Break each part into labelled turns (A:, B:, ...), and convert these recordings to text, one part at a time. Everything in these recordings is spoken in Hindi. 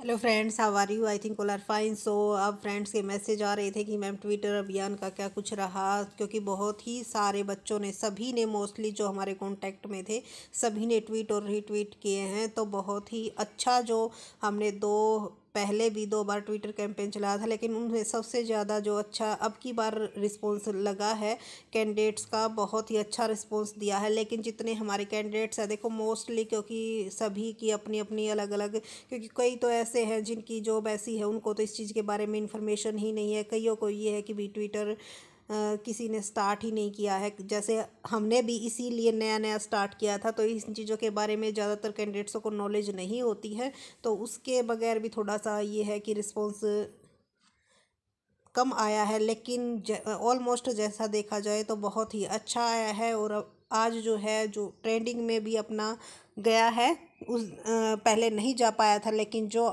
A: hello friends how are you I think all are fine so अब फ्रेंड्स के मैसेज आ रहे थे कि मैम ट्विटर अभियान का क्या कुछ रहा क्योंकि बहुत ही सारे बच्चों ने सभी ने मोस्टली जो हमारे कांटेक्ट में थे सभी ने ट्वीट और रीट्वीट किए हैं तो बहुत ही अच्छा जो हमने दो पहले भी दो बार ट्विटर कैंपेन चलाया था लेकिन उनमें सबसे ज़्यादा जो अच्छा अब की बार रिस्पॉन्स लगा है कैंडिडेट्स का बहुत ही अच्छा रिस्पॉन्स दिया है लेकिन जितने हमारे कैंडिडेट्स हैं देखो मोस्टली क्योंकि सभी की अपनी अपनी अलग अलग क्योंकि कई तो ऐसे हैं जिनकी जॉब ऐसी है उनको तो इस चीज़ के बारे में इन्फॉर्मेशन ही नहीं है कईयों को ये है कि भी ट्विटर किसी ने स्टार्ट ही नहीं किया है जैसे हमने भी इसीलिए नया नया स्टार्ट किया था तो इन चीज़ों के बारे में ज़्यादातर कैंडिडेट्सों को नॉलेज नहीं होती है तो उसके बगैर भी थोड़ा सा ये है कि रिस्पॉन्स कम आया है लेकिन ऑलमोस्ट जैसा देखा जाए तो बहुत ही अच्छा आया है और आज जो है जो ट्रेंडिंग में भी अपना गया है उस पहले नहीं जा पाया था लेकिन जो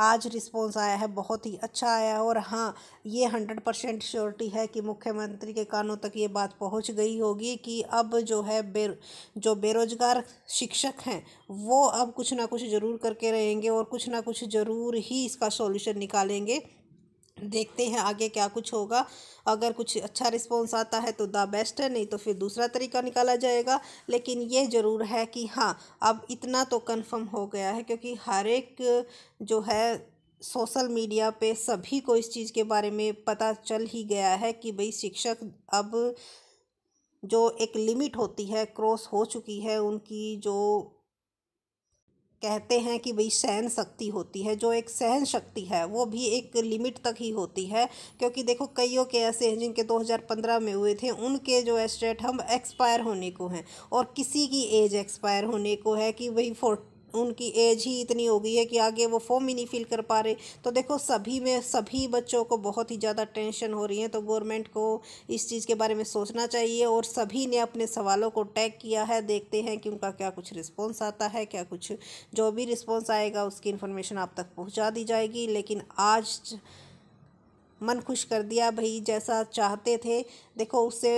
A: आज रिस्पॉन्स आया है बहुत ही अच्छा आया है और हाँ ये हंड्रेड परसेंट श्योरिटी है कि मुख्यमंत्री के कानों तक ये बात पहुंच गई होगी कि अब जो है बे जो बेरोजगार शिक्षक हैं वो अब कुछ ना कुछ ज़रूर करके रहेंगे और कुछ ना कुछ ज़रूर ही इसका सॉल्यूशन निकालेंगे देखते हैं आगे क्या कुछ होगा अगर कुछ अच्छा रिस्पॉन्स आता है तो द बेस्ट है नहीं तो फिर दूसरा तरीका निकाला जाएगा लेकिन ये ज़रूर है कि हाँ अब इतना तो कंफर्म हो गया है क्योंकि हर एक जो है सोशल मीडिया पे सभी को इस चीज़ के बारे में पता चल ही गया है कि भाई शिक्षक अब जो एक लिमिट होती है क्रॉस हो चुकी है उनकी जो कहते हैं कि भाई सहन शक्ति होती है जो एक सहन शक्ति है वो भी एक लिमिट तक ही होती है क्योंकि देखो कईयों के ऐसे हैं जिनके 2015 में हुए थे उनके जो एस्टेट हम एक्सपायर होने को हैं और किसी की एज एक्सपायर होने को है कि भाई फोर्ट उनकी एज ही इतनी हो गई है कि आगे वो फॉर्म ही नहीं फिल कर पा रहे तो देखो सभी में सभी बच्चों को बहुत ही ज़्यादा टेंशन हो रही है तो गवर्नमेंट को इस चीज़ के बारे में सोचना चाहिए और सभी ने अपने सवालों को टैग किया है देखते हैं कि उनका क्या कुछ रिस्पॉन्स आता है क्या कुछ जो भी रिस्पॉन्स आएगा उसकी इन्फॉर्मेशन आप तक पहुँचा दी जाएगी लेकिन आज मन खुश कर दिया भाई जैसा चाहते थे देखो उससे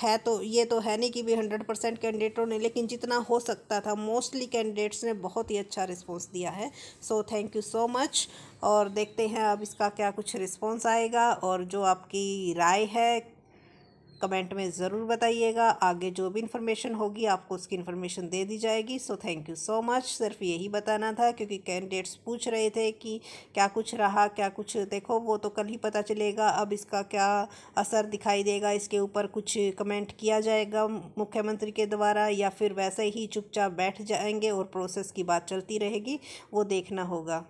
A: है तो ये तो है नहीं कि भी हंड्रेड परसेंट कैंडिडेटों ने लेकिन जितना हो सकता था मोस्टली कैंडिडेट्स ने बहुत ही अच्छा रिस्पॉन्स दिया है so thank you so much और देखते हैं अब इसका क्या कुछ रिस्पॉन्स आएगा और जो आपकी राय है कमेंट में ज़रूर बताइएगा आगे जो भी इन्फॉर्मेशन होगी आपको उसकी इन्फॉर्मेशन दे दी जाएगी so thank you so much सिर्फ यही बताना था क्योंकि कैंडिडेट्स पूछ रहे थे कि क्या कुछ रहा क्या कुछ देखो वो तो कल ही पता चलेगा अब इसका क्या असर दिखाई देगा इसके ऊपर कुछ कमेंट किया जाएगा मुख्यमंत्री के द्वारा या फिर वैसे ही चुपचाप बैठ जाएंगे और प्रोसेस की बात चलती रहेगी वो देखना होगा